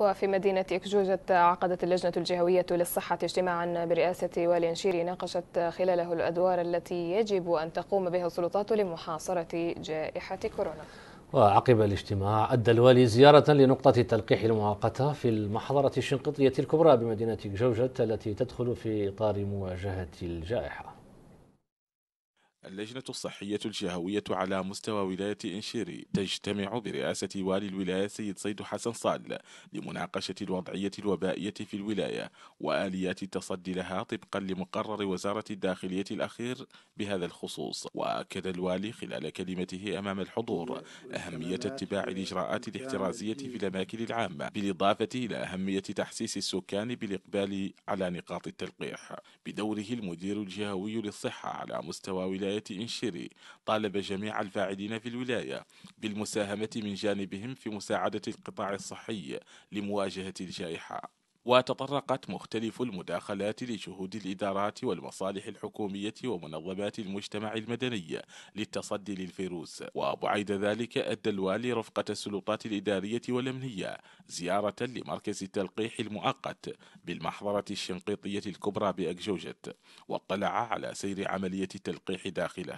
وفي مدينة إكجوجت عقدت اللجنة الجهوية للصحة اجتماعا برئاسة والي ناقشت خلاله الأدوار التي يجب أن تقوم بها السلطات لمحاصرة جائحة كورونا وعقب الاجتماع أدى الوالي زيارة لنقطة التلقيح المؤقتة في المحضرة الشنقيطية الكبرى بمدينة إكجوجت التي تدخل في إطار مواجهة الجائحة اللجنة الصحية الجهوية على مستوى ولاية إنشيري تجتمع برئاسة والي الولاية سيد صيد حسن صال لمناقشة الوضعية الوبائية في الولاية وآليات التصدي لها طبقا لمقرر وزارة الداخلية الأخير بهذا الخصوص وأكد الوالي خلال كلمته أمام الحضور أهمية اتباع الإجراءات الاحترازية في الأماكن العامة بالإضافة إلى أهمية تحسيس السكان بالإقبال على نقاط التلقيح بدوره المدير الجهوي للصحة على مستوى ولاية ولاية إنشيري طالب جميع الفاعلين في الولاية بالمساهمة من جانبهم في مساعدة القطاع الصحي لمواجهة الجائحة وتطرقت مختلف المداخلات لجهود الإدارات والمصالح الحكومية ومنظمات المجتمع المدني للتصدي للفيروس وبعيد ذلك أدى الوالي رفقة السلطات الإدارية والأمنية زيارة لمركز التلقيح المؤقت بالمحضره الشنقيطية الكبرى بأكجوجت واطلع على سير عملية التلقيح داخله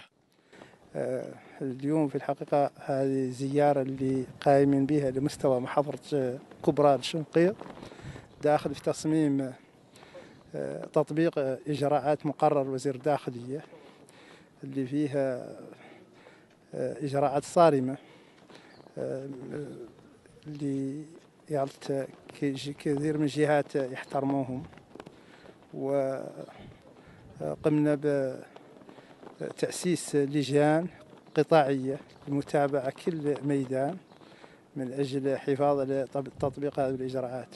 آه، اليوم في الحقيقة هذه الزيارة اللي قائمين بها لمستوى محافظة آه، كبرى الشنقيط داخل في تصميم آه، تطبيق إجراءات مقرر وزير الداخلية اللي فيها آه، إجراءات صارمة آه، اللي يعلت كثير من الجهات يحترموهم وقمنا بتأسيس لجان قطاعية لمتابعة كل ميدان من أجل حفاظ تطبيق هذه الإجراءات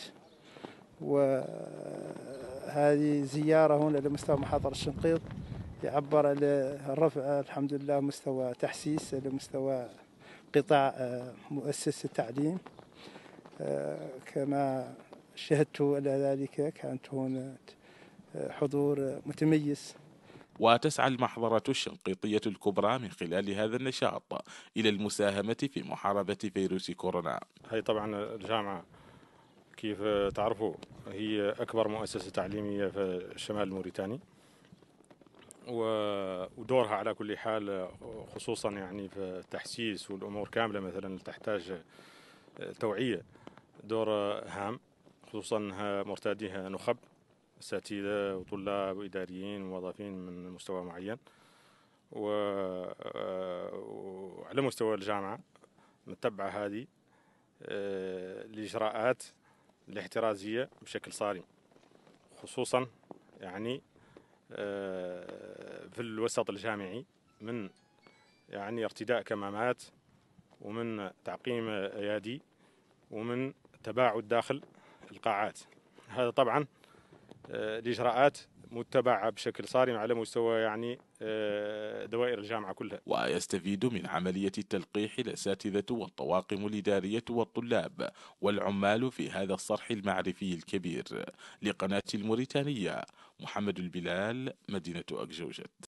وهذه زيارة هنا لمستوى محاضر الشنقيط يعبر على رفع الحمد لله مستوى تحسيس لمستوى قطاع آه، مؤسسة التعليم آه، كما شهدت على ذلك كانت هنا آه، حضور متميز وتسعى المحضرة الشنقيطية الكبرى من خلال هذا النشاط إلى المساهمة في محاربة فيروس كورونا هي طبعا الجامعة كيف تعرفوا هي أكبر مؤسسة تعليمية في الشمال الموريتاني ودورها على كل حال خصوصا يعني في التحسيس والأمور كاملة مثلا تحتاج توعية دور هام خصوصا مرتاديها نخب اساتذه وطلاب واداريين وموظفين من مستوى معين وعلى مستوى الجامعه متبعه هذه الاجراءات آه، الاحترازيه بشكل صارم خصوصا يعني آه، في الوسط الجامعي من يعني ارتداء كمامات ومن تعقيم ايادي ومن تباعد داخل القاعات هذا طبعا الاجراءات آه، متبعة بشكل صارم على مستوى يعني آه، دوائر الجامعة كلها ويستفيد من عملية التلقيح الأساتذة والطواقم الإدارية والطلاب والعمال في هذا الصرح المعرفي الكبير لقناة الموريتانية محمد البلال مدينة أكجوجت